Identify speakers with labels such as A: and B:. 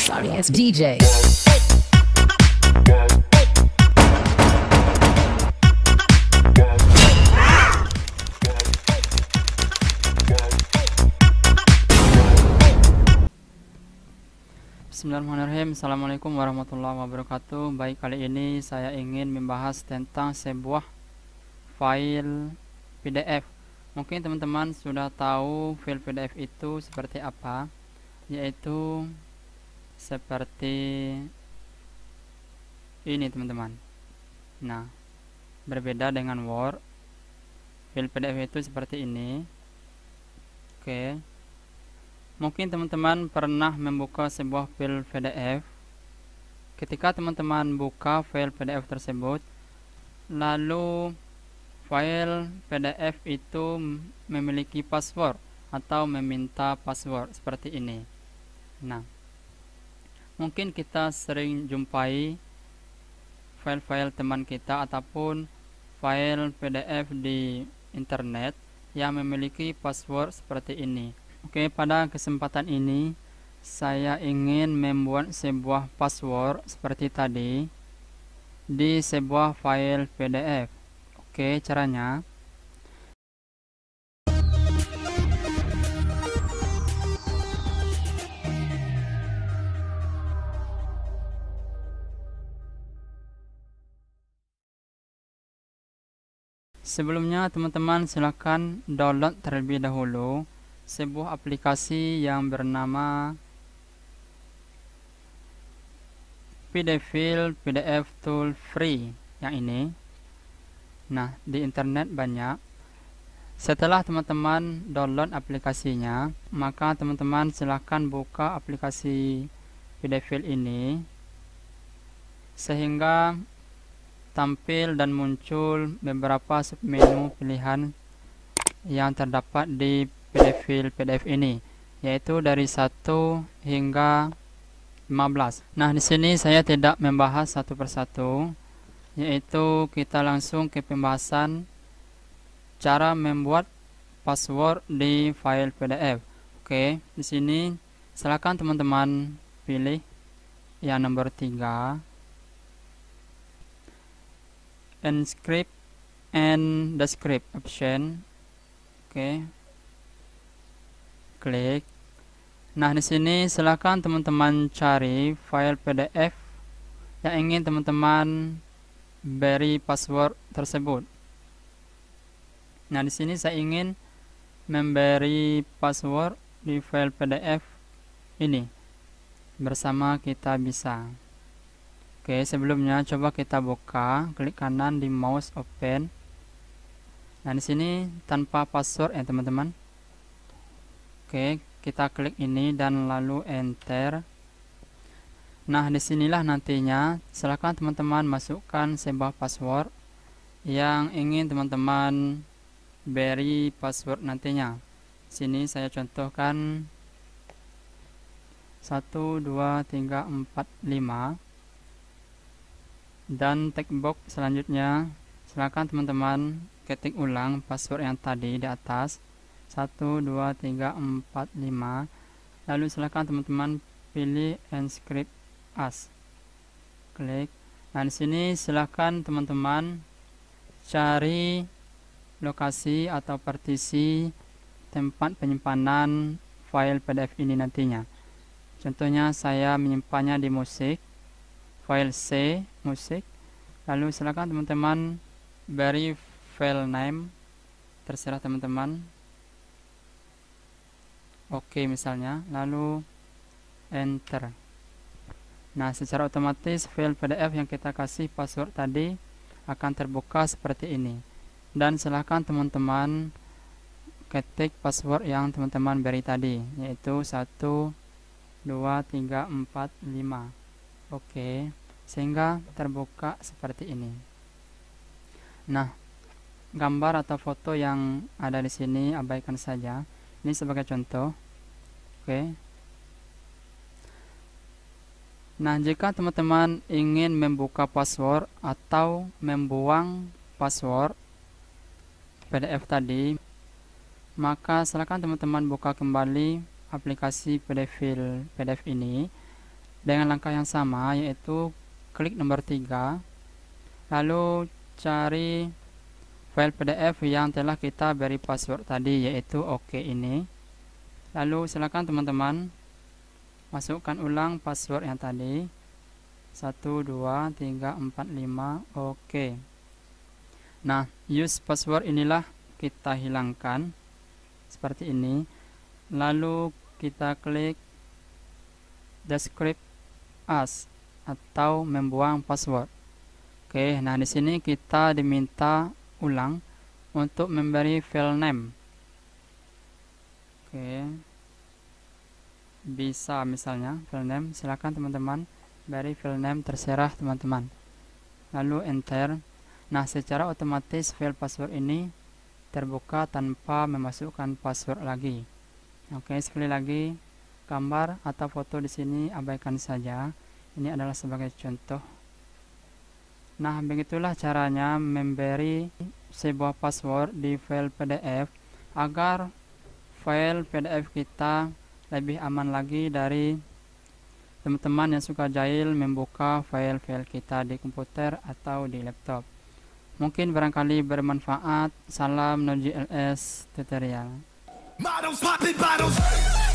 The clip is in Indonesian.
A: Sorry, DJ. Bismillahirrahmanirrahim Assalamualaikum warahmatullahi wabarakatuh Baik kali ini saya ingin membahas tentang sebuah file PDF Mungkin teman-teman sudah tahu file PDF itu seperti apa Yaitu seperti ini teman-teman nah berbeda dengan Word file PDF itu seperti ini oke mungkin teman-teman pernah membuka sebuah file PDF ketika teman-teman buka file PDF tersebut lalu file PDF itu memiliki password atau meminta password seperti ini nah mungkin kita sering jumpai file-file teman kita ataupun file PDF di internet yang memiliki password seperti ini. Oke, pada kesempatan ini saya ingin membuat sebuah password seperti tadi di sebuah file PDF. Oke, caranya Sebelumnya, teman-teman silakan download terlebih dahulu sebuah aplikasi yang bernama PDF PDF Tool Free yang ini. Nah, di internet banyak. Setelah teman-teman download aplikasinya, maka teman-teman silahkan buka aplikasi PDF ini sehingga tampil dan muncul beberapa submenu pilihan yang terdapat di PDF PDF ini yaitu dari 1 hingga 15. Nah, di sini saya tidak membahas satu persatu yaitu kita langsung ke pembahasan cara membuat password di file PDF. Oke, di sini silakan teman-teman pilih yang nomor 3 and script and the script option oke okay. klik nah di sini silahkan teman-teman cari file pdf yang ingin teman-teman beri password tersebut nah di sini saya ingin memberi password di file pdf ini bersama kita bisa Oke, sebelumnya coba kita buka, klik kanan di mouse open. Nah, di sini tanpa password ya, teman-teman. Oke, kita klik ini dan lalu enter. Nah, disinilah nantinya silakan teman-teman masukkan sebuah password yang ingin teman-teman beri password nantinya. Sini saya contohkan 1 2 3 4 5 dan teks box selanjutnya silakan teman-teman ketik ulang password yang tadi di atas 1 2 3 4 5 lalu silakan teman-teman pilih script as klik nah di sini silakan teman-teman cari lokasi atau partisi tempat penyimpanan file PDF ini nantinya contohnya saya menyimpannya di musik file C musik lalu silakan teman-teman beri file name terserah teman-teman oke misalnya lalu enter nah secara otomatis file pdf yang kita kasih password tadi akan terbuka seperti ini dan silahkan teman-teman ketik password yang teman-teman beri tadi yaitu 1 2 3 4 5 oke okay sehingga terbuka seperti ini nah gambar atau foto yang ada di sini abaikan saja ini sebagai contoh oke Nah, jika teman-teman ingin membuka password atau membuang password PDF tadi, maka silakan teman-teman buka kembali aplikasi PDF PDF ini dengan langkah yang sama yaitu klik nomor 3 lalu cari file PDF yang telah kita beri password tadi yaitu OK ini lalu silakan teman-teman masukkan ulang password yang tadi 1 2 3 4 5 OK nah use password inilah kita hilangkan seperti ini lalu kita klik describe as atau membuang password. Oke, nah di sini kita diminta ulang untuk memberi file name. Oke. Bisa misalnya file name, silakan teman-teman beri file name terserah teman-teman. Lalu enter. Nah, secara otomatis file password ini terbuka tanpa memasukkan password lagi. Oke, sekali lagi gambar atau foto di sini abaikan saja ini adalah sebagai contoh nah begitulah caranya memberi sebuah password di file pdf agar file pdf kita lebih aman lagi dari teman-teman yang suka jahil membuka file-file kita di komputer atau di laptop. Mungkin barangkali bermanfaat. Salam Noji GLS Tutorial. Models, poppin', bottles.